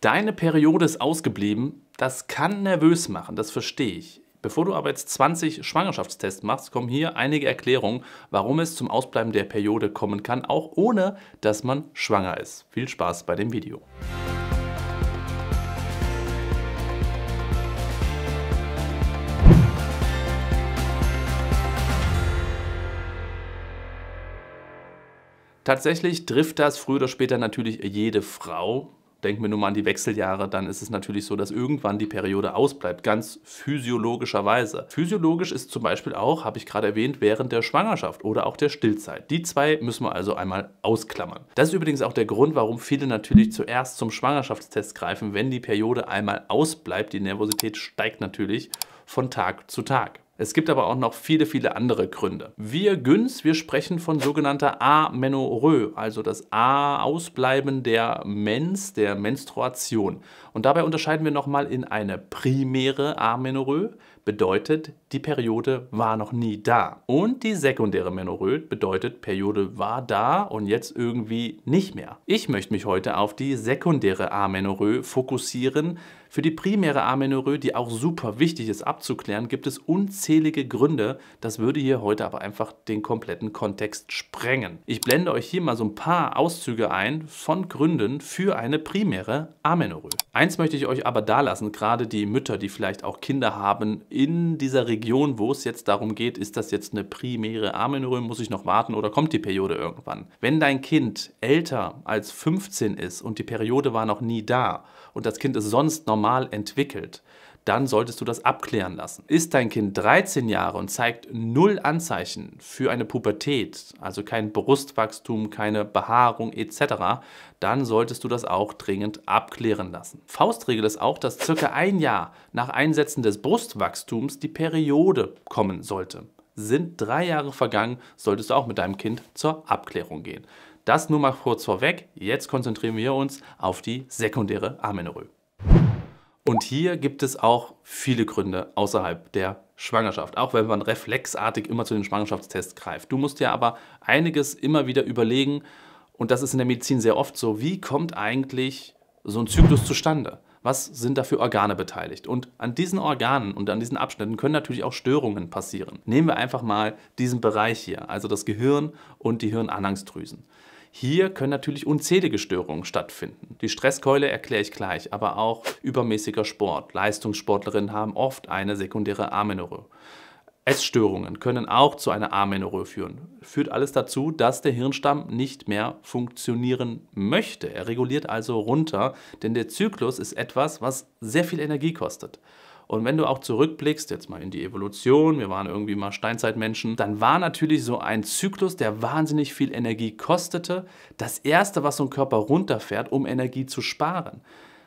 Deine Periode ist ausgeblieben, das kann nervös machen, das verstehe ich. Bevor du aber jetzt 20 Schwangerschaftstests machst, kommen hier einige Erklärungen, warum es zum Ausbleiben der Periode kommen kann, auch ohne dass man schwanger ist. Viel Spaß bei dem Video. Tatsächlich trifft das früher oder später natürlich jede Frau, denken wir nur mal an die Wechseljahre, dann ist es natürlich so, dass irgendwann die Periode ausbleibt, ganz physiologischerweise. Physiologisch ist zum Beispiel auch, habe ich gerade erwähnt, während der Schwangerschaft oder auch der Stillzeit. Die zwei müssen wir also einmal ausklammern. Das ist übrigens auch der Grund, warum viele natürlich zuerst zum Schwangerschaftstest greifen, wenn die Periode einmal ausbleibt. Die Nervosität steigt natürlich von Tag zu Tag. Es gibt aber auch noch viele, viele andere Gründe. Wir Güns, wir sprechen von sogenannter Amenorrhoe, also das A Ausbleiben der Mens, der Menstruation. Und dabei unterscheiden wir nochmal in eine primäre Amenorrhoe, bedeutet die Periode war noch nie da. Und die sekundäre Menorrhoid bedeutet, Periode war da und jetzt irgendwie nicht mehr. Ich möchte mich heute auf die sekundäre Amenorrhoe fokussieren. Für die primäre Amenorrhoe, die auch super wichtig ist abzuklären, gibt es unzählige Gründe. Das würde hier heute aber einfach den kompletten Kontext sprengen. Ich blende euch hier mal so ein paar Auszüge ein von Gründen für eine primäre Amenorrhoe. Eins möchte ich euch aber dalassen, gerade die Mütter, die vielleicht auch Kinder haben in dieser Region, Region, wo es jetzt darum geht, ist das jetzt eine primäre Amenorrhoe, muss ich noch warten oder kommt die Periode irgendwann? Wenn dein Kind älter als 15 ist und die Periode war noch nie da und das Kind ist sonst normal entwickelt, dann solltest du das abklären lassen. Ist dein Kind 13 Jahre und zeigt null Anzeichen für eine Pubertät, also kein Brustwachstum, keine Behaarung etc., dann solltest du das auch dringend abklären lassen. Faustregel ist auch, dass circa ein Jahr nach Einsetzen des Brustwachstums die Periode kommen sollte. Sind drei Jahre vergangen, solltest du auch mit deinem Kind zur Abklärung gehen. Das nur mal kurz vorweg. Jetzt konzentrieren wir uns auf die sekundäre Amenorrhoe. Und hier gibt es auch viele Gründe außerhalb der Schwangerschaft, auch wenn man reflexartig immer zu den Schwangerschaftstests greift. Du musst dir aber einiges immer wieder überlegen, und das ist in der Medizin sehr oft so, wie kommt eigentlich so ein Zyklus zustande? Was sind da für Organe beteiligt? Und an diesen Organen und an diesen Abschnitten können natürlich auch Störungen passieren. Nehmen wir einfach mal diesen Bereich hier, also das Gehirn und die Hirnanhangsdrüsen. Hier können natürlich unzählige Störungen stattfinden. Die Stresskeule erkläre ich gleich, aber auch übermäßiger Sport. Leistungssportlerinnen haben oft eine sekundäre Amenorrhoe. Essstörungen können auch zu einer Amenorrhoe führen. Führt alles dazu, dass der Hirnstamm nicht mehr funktionieren möchte. Er reguliert also runter, denn der Zyklus ist etwas, was sehr viel Energie kostet. Und wenn du auch zurückblickst, jetzt mal in die Evolution, wir waren irgendwie mal Steinzeitmenschen, dann war natürlich so ein Zyklus, der wahnsinnig viel Energie kostete, das Erste, was so ein Körper runterfährt, um Energie zu sparen.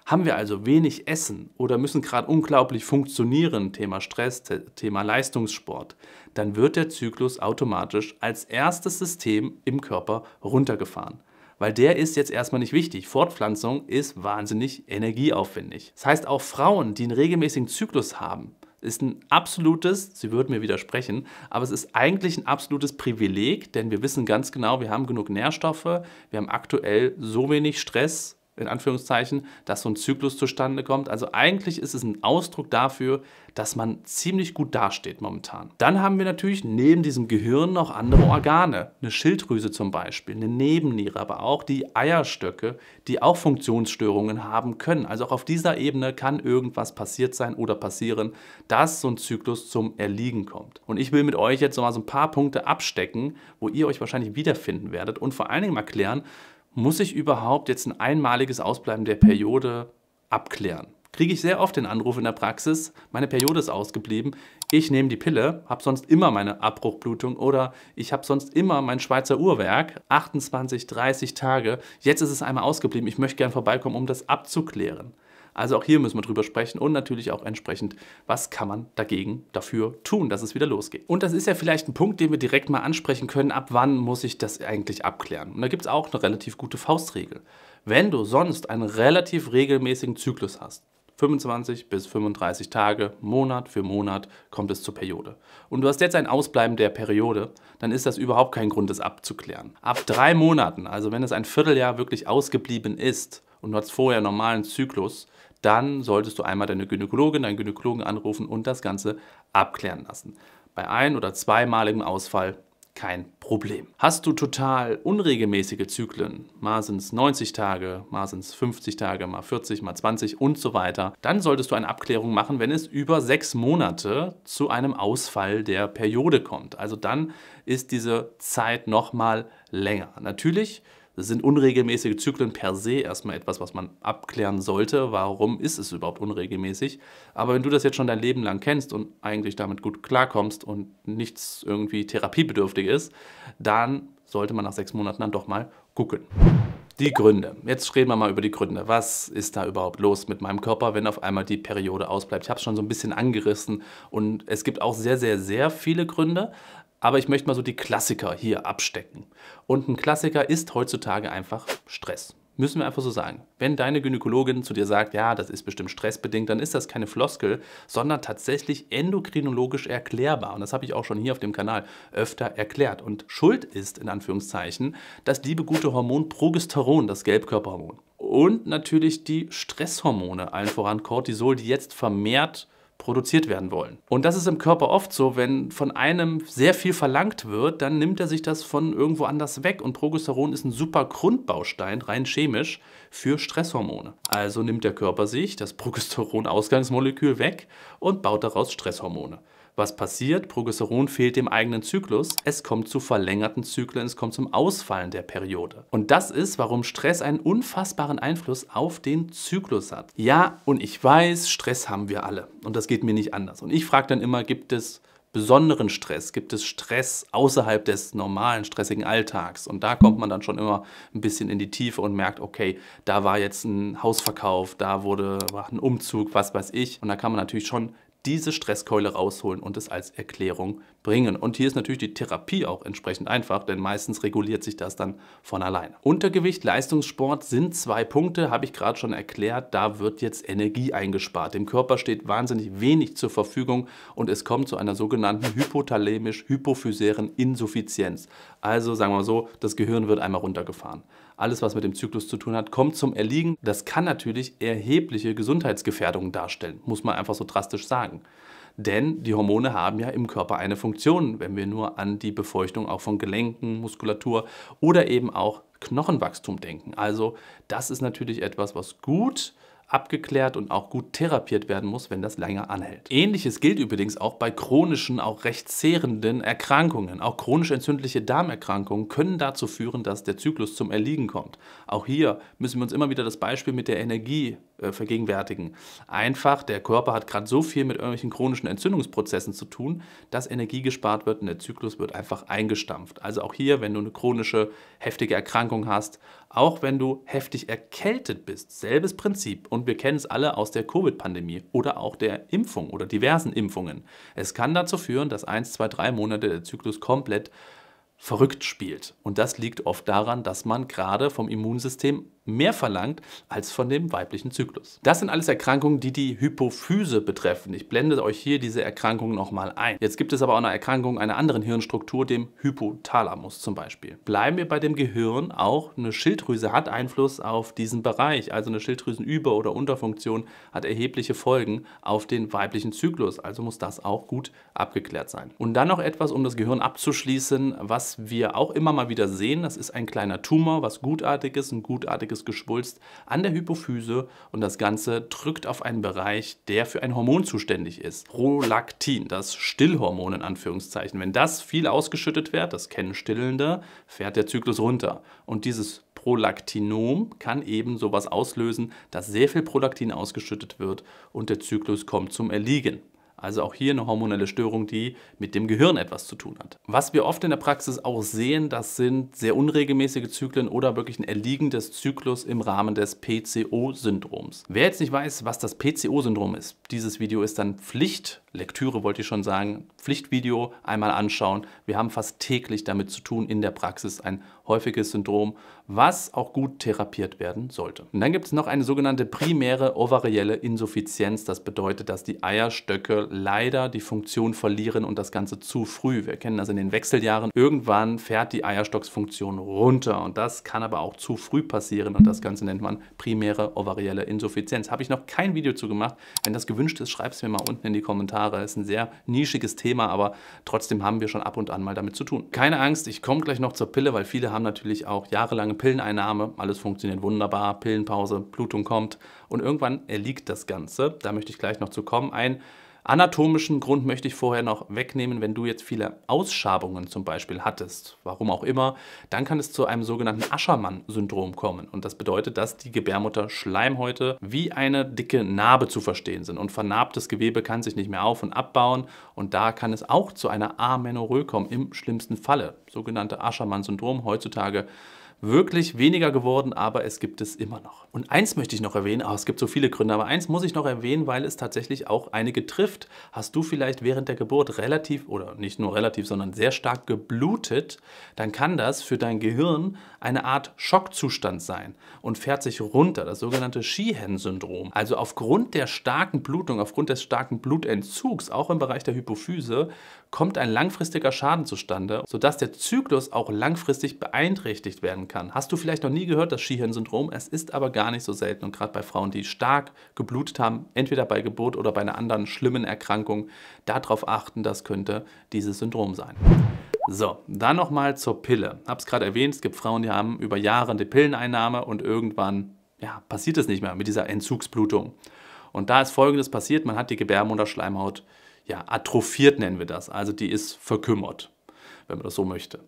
Haben wir also wenig Essen oder müssen gerade unglaublich funktionieren, Thema Stress, Thema Leistungssport, dann wird der Zyklus automatisch als erstes System im Körper runtergefahren weil der ist jetzt erstmal nicht wichtig. Fortpflanzung ist wahnsinnig energieaufwendig. Das heißt, auch Frauen, die einen regelmäßigen Zyklus haben, ist ein absolutes, sie würden mir widersprechen, aber es ist eigentlich ein absolutes Privileg, denn wir wissen ganz genau, wir haben genug Nährstoffe, wir haben aktuell so wenig Stress, in Anführungszeichen, dass so ein Zyklus zustande kommt. Also eigentlich ist es ein Ausdruck dafür, dass man ziemlich gut dasteht momentan. Dann haben wir natürlich neben diesem Gehirn noch andere Organe. Eine Schilddrüse zum Beispiel, eine Nebenniere, aber auch die Eierstöcke, die auch Funktionsstörungen haben können. Also auch auf dieser Ebene kann irgendwas passiert sein oder passieren, dass so ein Zyklus zum Erliegen kommt. Und ich will mit euch jetzt noch mal so ein paar Punkte abstecken, wo ihr euch wahrscheinlich wiederfinden werdet und vor allen Dingen erklären, muss ich überhaupt jetzt ein einmaliges Ausbleiben der Periode abklären? Kriege ich sehr oft den Anruf in der Praxis, meine Periode ist ausgeblieben, ich nehme die Pille, habe sonst immer meine Abbruchblutung oder ich habe sonst immer mein Schweizer Uhrwerk, 28, 30 Tage, jetzt ist es einmal ausgeblieben, ich möchte gern vorbeikommen, um das abzuklären. Also auch hier müssen wir drüber sprechen und natürlich auch entsprechend, was kann man dagegen dafür tun, dass es wieder losgeht. Und das ist ja vielleicht ein Punkt, den wir direkt mal ansprechen können, ab wann muss ich das eigentlich abklären. Und da gibt es auch eine relativ gute Faustregel. Wenn du sonst einen relativ regelmäßigen Zyklus hast, 25 bis 35 Tage, Monat für Monat kommt es zur Periode. Und du hast jetzt ein Ausbleiben der Periode, dann ist das überhaupt kein Grund, das abzuklären. Ab drei Monaten, also wenn es ein Vierteljahr wirklich ausgeblieben ist und du hast vorher einen normalen Zyklus, dann solltest du einmal deine Gynäkologin, deinen Gynäkologen anrufen und das Ganze abklären lassen. Bei ein- oder zweimaligem Ausfall kein Problem. Hast du total unregelmäßige Zyklen, mal sind es 90 Tage, mal sind es 50 Tage, mal 40, mal 20 und so weiter, dann solltest du eine Abklärung machen, wenn es über sechs Monate zu einem Ausfall der Periode kommt. Also dann ist diese Zeit nochmal länger. Natürlich sind unregelmäßige Zyklen per se erstmal etwas, was man abklären sollte. Warum ist es überhaupt unregelmäßig? Aber wenn du das jetzt schon dein Leben lang kennst und eigentlich damit gut klarkommst und nichts irgendwie therapiebedürftig ist, dann sollte man nach sechs Monaten dann doch mal gucken. Die Gründe. Jetzt reden wir mal über die Gründe. Was ist da überhaupt los mit meinem Körper, wenn auf einmal die Periode ausbleibt? Ich habe es schon so ein bisschen angerissen und es gibt auch sehr, sehr, sehr viele Gründe, aber ich möchte mal so die Klassiker hier abstecken. Und ein Klassiker ist heutzutage einfach Stress. Müssen wir einfach so sagen. Wenn deine Gynäkologin zu dir sagt, ja, das ist bestimmt stressbedingt, dann ist das keine Floskel, sondern tatsächlich endokrinologisch erklärbar. Und das habe ich auch schon hier auf dem Kanal öfter erklärt. Und Schuld ist, in Anführungszeichen, das liebe gute Hormon Progesteron, das Gelbkörperhormon. Und natürlich die Stresshormone, allen voran Cortisol, die jetzt vermehrt produziert werden wollen. Und das ist im Körper oft so, wenn von einem sehr viel verlangt wird, dann nimmt er sich das von irgendwo anders weg. Und Progesteron ist ein super Grundbaustein, rein chemisch, für Stresshormone. Also nimmt der Körper sich das Progesteron-Ausgangsmolekül weg und baut daraus Stresshormone. Was passiert? Progesteron fehlt dem eigenen Zyklus. Es kommt zu verlängerten Zyklen, es kommt zum Ausfallen der Periode. Und das ist, warum Stress einen unfassbaren Einfluss auf den Zyklus hat. Ja, und ich weiß, Stress haben wir alle. Und das geht mir nicht anders. Und ich frage dann immer, gibt es besonderen Stress? Gibt es Stress außerhalb des normalen, stressigen Alltags? Und da kommt man dann schon immer ein bisschen in die Tiefe und merkt, okay, da war jetzt ein Hausverkauf, da wurde ein Umzug, was weiß ich. Und da kann man natürlich schon diese Stresskeule rausholen und es als Erklärung bringen. Und hier ist natürlich die Therapie auch entsprechend einfach, denn meistens reguliert sich das dann von alleine. Untergewicht, Leistungssport sind zwei Punkte, habe ich gerade schon erklärt. Da wird jetzt Energie eingespart. Dem Körper steht wahnsinnig wenig zur Verfügung und es kommt zu einer sogenannten hypothalamisch-hypophysären Insuffizienz. Also sagen wir mal so, das Gehirn wird einmal runtergefahren. Alles, was mit dem Zyklus zu tun hat, kommt zum Erliegen. Das kann natürlich erhebliche Gesundheitsgefährdungen darstellen, muss man einfach so drastisch sagen. Denn die Hormone haben ja im Körper eine Funktion, wenn wir nur an die Befeuchtung auch von Gelenken, Muskulatur oder eben auch Knochenwachstum denken. Also das ist natürlich etwas, was gut ist abgeklärt und auch gut therapiert werden muss, wenn das länger anhält. Ähnliches gilt übrigens auch bei chronischen, auch recht zehrenden Erkrankungen. Auch chronisch entzündliche Darmerkrankungen können dazu führen, dass der Zyklus zum Erliegen kommt. Auch hier müssen wir uns immer wieder das Beispiel mit der Energie äh, vergegenwärtigen. Einfach, der Körper hat gerade so viel mit irgendwelchen chronischen Entzündungsprozessen zu tun, dass Energie gespart wird und der Zyklus wird einfach eingestampft. Also auch hier, wenn du eine chronische, heftige Erkrankung hast, auch wenn du heftig erkältet bist. Selbes Prinzip. Und wir kennen es alle aus der Covid-Pandemie oder auch der Impfung oder diversen Impfungen. Es kann dazu führen, dass 1, 2, 3 Monate der Zyklus komplett verrückt spielt. Und das liegt oft daran, dass man gerade vom Immunsystem mehr verlangt als von dem weiblichen Zyklus. Das sind alles Erkrankungen, die die Hypophyse betreffen. Ich blende euch hier diese Erkrankung nochmal ein. Jetzt gibt es aber auch eine Erkrankung einer anderen Hirnstruktur, dem Hypothalamus zum Beispiel. Bleiben wir bei dem Gehirn, auch eine Schilddrüse hat Einfluss auf diesen Bereich. Also eine Schilddrüsenüber- oder Unterfunktion hat erhebliche Folgen auf den weiblichen Zyklus. Also muss das auch gut abgeklärt sein. Und dann noch etwas, um das Gehirn abzuschließen, was wir auch immer mal wieder sehen. Das ist ein kleiner Tumor, was gutartig ist, ein gutartiges ist geschwulst an der Hypophyse und das Ganze drückt auf einen Bereich, der für ein Hormon zuständig ist. Prolaktin, das Stillhormon in Anführungszeichen. Wenn das viel ausgeschüttet wird, das kennen Stillende, fährt der Zyklus runter. Und dieses Prolaktinom kann eben sowas auslösen, dass sehr viel Prolaktin ausgeschüttet wird und der Zyklus kommt zum Erliegen. Also auch hier eine hormonelle Störung, die mit dem Gehirn etwas zu tun hat. Was wir oft in der Praxis auch sehen, das sind sehr unregelmäßige Zyklen oder wirklich ein erliegendes Zyklus im Rahmen des PCO-Syndroms. Wer jetzt nicht weiß, was das PCO-Syndrom ist, dieses Video ist dann Pflicht Lektüre wollte ich schon sagen, Pflichtvideo einmal anschauen. Wir haben fast täglich damit zu tun in der Praxis, ein häufiges Syndrom, was auch gut therapiert werden sollte. Und dann gibt es noch eine sogenannte primäre ovarielle Insuffizienz. Das bedeutet, dass die Eierstöcke leider die Funktion verlieren und das Ganze zu früh. Wir kennen das in den Wechseljahren. Irgendwann fährt die Eierstocksfunktion runter und das kann aber auch zu früh passieren und das Ganze nennt man primäre ovarielle Insuffizienz. Habe ich noch kein Video zu gemacht. Wenn das gewünscht ist, schreib es mir mal unten in die Kommentare. Haare. Ist ein sehr nischiges Thema, aber trotzdem haben wir schon ab und an mal damit zu tun. Keine Angst, ich komme gleich noch zur Pille, weil viele haben natürlich auch jahrelange Pilleneinnahme. Alles funktioniert wunderbar, Pillenpause, Blutung kommt und irgendwann erliegt das Ganze. Da möchte ich gleich noch zu kommen. Ein Anatomischen Grund möchte ich vorher noch wegnehmen, wenn du jetzt viele Ausschabungen zum Beispiel hattest, warum auch immer, dann kann es zu einem sogenannten Aschermann-Syndrom kommen. Und das bedeutet, dass die Gebärmutter Schleimhäute wie eine dicke Narbe zu verstehen sind. Und vernarbtes Gewebe kann sich nicht mehr auf- und abbauen. Und da kann es auch zu einer Amenorrhoe kommen, im schlimmsten Falle. Sogenannte Aschermann-Syndrom heutzutage wirklich weniger geworden, aber es gibt es immer noch. Und eins möchte ich noch erwähnen, oh, es gibt so viele Gründe, aber eins muss ich noch erwähnen, weil es tatsächlich auch einige trifft. Hast du vielleicht während der Geburt relativ oder nicht nur relativ, sondern sehr stark geblutet, dann kann das für dein Gehirn eine Art Schockzustand sein und fährt sich runter, das sogenannte Sheehan-Syndrom. Also aufgrund der starken Blutung, aufgrund des starken Blutentzugs, auch im Bereich der Hypophyse, kommt ein langfristiger Schaden zustande, sodass der Zyklus auch langfristig beeinträchtigt werden kann. Hast du vielleicht noch nie gehört, das Skihirn-Syndrom? Es ist aber gar nicht so selten und gerade bei Frauen, die stark geblutet haben, entweder bei Geburt oder bei einer anderen schlimmen Erkrankung, darauf achten, das könnte dieses Syndrom sein. So, dann nochmal zur Pille. Hab's gerade erwähnt, es gibt Frauen, die haben über Jahre eine Pilleneinnahme und irgendwann ja, passiert es nicht mehr mit dieser Entzugsblutung. Und da ist Folgendes passiert, man hat die Gebärmutterschleimhaut ja, atrophiert nennen wir das. Also die ist verkümmert, wenn man das so möchte.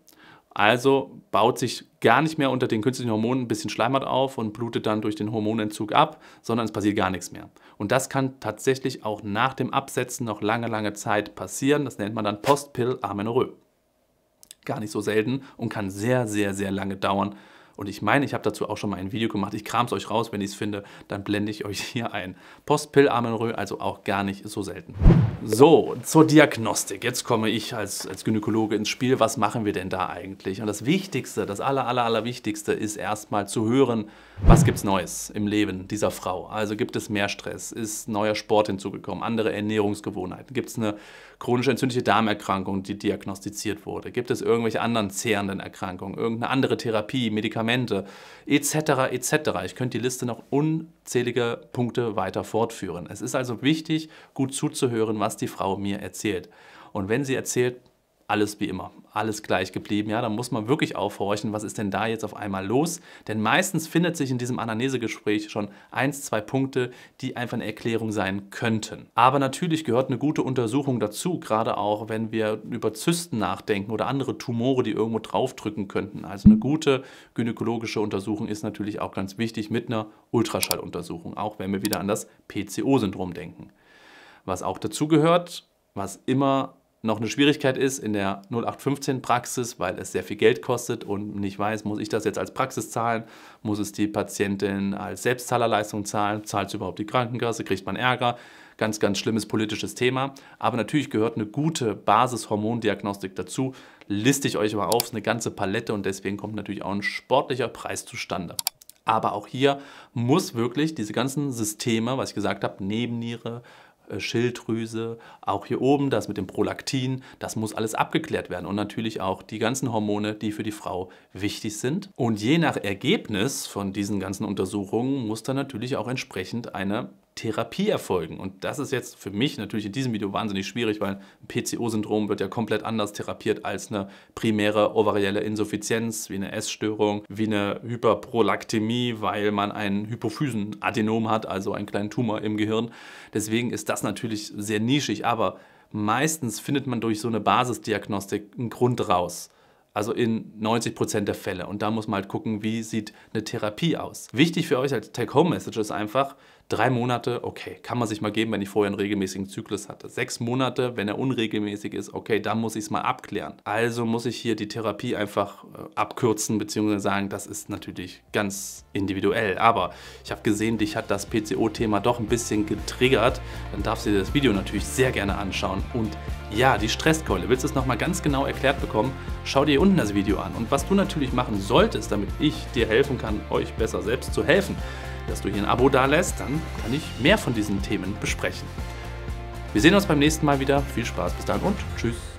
Also baut sich gar nicht mehr unter den künstlichen Hormonen ein bisschen Schleimhaut auf und blutet dann durch den Hormonentzug ab, sondern es passiert gar nichts mehr. Und das kann tatsächlich auch nach dem Absetzen noch lange, lange Zeit passieren. Das nennt man dann Postpill-Amenorrhoe. Gar nicht so selten und kann sehr, sehr, sehr lange dauern, und ich meine, ich habe dazu auch schon mal ein Video gemacht. Ich kram's euch raus, wenn ich es finde, dann blende ich euch hier ein. Postpillarmenrö, also auch gar nicht so selten. So, zur Diagnostik. Jetzt komme ich als, als Gynäkologe ins Spiel. Was machen wir denn da eigentlich? Und das Wichtigste, das aller, aller, aller Wichtigste ist erstmal zu hören, was gibt's Neues im Leben dieser Frau? Also gibt es mehr Stress? Ist neuer Sport hinzugekommen? Andere Ernährungsgewohnheiten? Gibt es eine chronische entzündliche Darmerkrankung, die diagnostiziert wurde? Gibt es irgendwelche anderen zehrenden Erkrankungen, irgendeine andere Therapie, Medikamente, etc., etc.? Ich könnte die Liste noch unzählige Punkte weiter fortführen. Es ist also wichtig, gut zuzuhören, was die Frau mir erzählt. Und wenn sie erzählt, alles wie immer, alles gleich geblieben. Ja, da muss man wirklich aufhorchen, was ist denn da jetzt auf einmal los? Denn meistens findet sich in diesem Anamnesegespräch schon eins, zwei Punkte, die einfach eine Erklärung sein könnten. Aber natürlich gehört eine gute Untersuchung dazu, gerade auch wenn wir über Zysten nachdenken oder andere Tumore, die irgendwo draufdrücken könnten. Also eine gute gynäkologische Untersuchung ist natürlich auch ganz wichtig mit einer Ultraschalluntersuchung, auch wenn wir wieder an das PCO-Syndrom denken. Was auch dazu gehört, was immer noch eine Schwierigkeit ist in der 0815-Praxis, weil es sehr viel Geld kostet und nicht weiß, muss ich das jetzt als Praxis zahlen, muss es die Patientin als Selbstzahlerleistung zahlen, zahlt es überhaupt die Krankenkasse, kriegt man Ärger. Ganz, ganz schlimmes politisches Thema. Aber natürlich gehört eine gute Basishormondiagnostik dazu. Liste ich euch aber auf, eine ganze Palette und deswegen kommt natürlich auch ein sportlicher Preis zustande. Aber auch hier muss wirklich diese ganzen Systeme, was ich gesagt habe, Nebenniere, äh, Schilddrüse, auch hier oben, das mit dem Prolaktin, das muss alles abgeklärt werden und natürlich auch die ganzen Hormone, die für die Frau wichtig sind. Und je nach Ergebnis von diesen ganzen Untersuchungen muss dann natürlich auch entsprechend eine Therapie erfolgen. Und das ist jetzt für mich natürlich in diesem Video wahnsinnig schwierig, weil ein PCO-Syndrom wird ja komplett anders therapiert als eine primäre ovarielle Insuffizienz, wie eine Essstörung, wie eine Hyperprolaktämie, weil man ein Hypophysenadenom hat, also einen kleinen Tumor im Gehirn. Deswegen ist das natürlich sehr nischig, aber meistens findet man durch so eine Basisdiagnostik einen Grund raus. Also in 90% Prozent der Fälle. Und da muss man halt gucken, wie sieht eine Therapie aus. Wichtig für euch als Take-Home-Message ist einfach, Drei Monate, okay, kann man sich mal geben, wenn ich vorher einen regelmäßigen Zyklus hatte. Sechs Monate, wenn er unregelmäßig ist, okay, dann muss ich es mal abklären. Also muss ich hier die Therapie einfach äh, abkürzen bzw. sagen, das ist natürlich ganz individuell. Aber ich habe gesehen, dich hat das PCO-Thema doch ein bisschen getriggert. Dann darfst du dir das Video natürlich sehr gerne anschauen. Und ja, die Stresskeule, willst du es nochmal ganz genau erklärt bekommen? Schau dir unten das Video an. Und was du natürlich machen solltest, damit ich dir helfen kann, euch besser selbst zu helfen, dass du hier ein Abo dalässt, dann kann ich mehr von diesen Themen besprechen. Wir sehen uns beim nächsten Mal wieder. Viel Spaß bis dann und tschüss.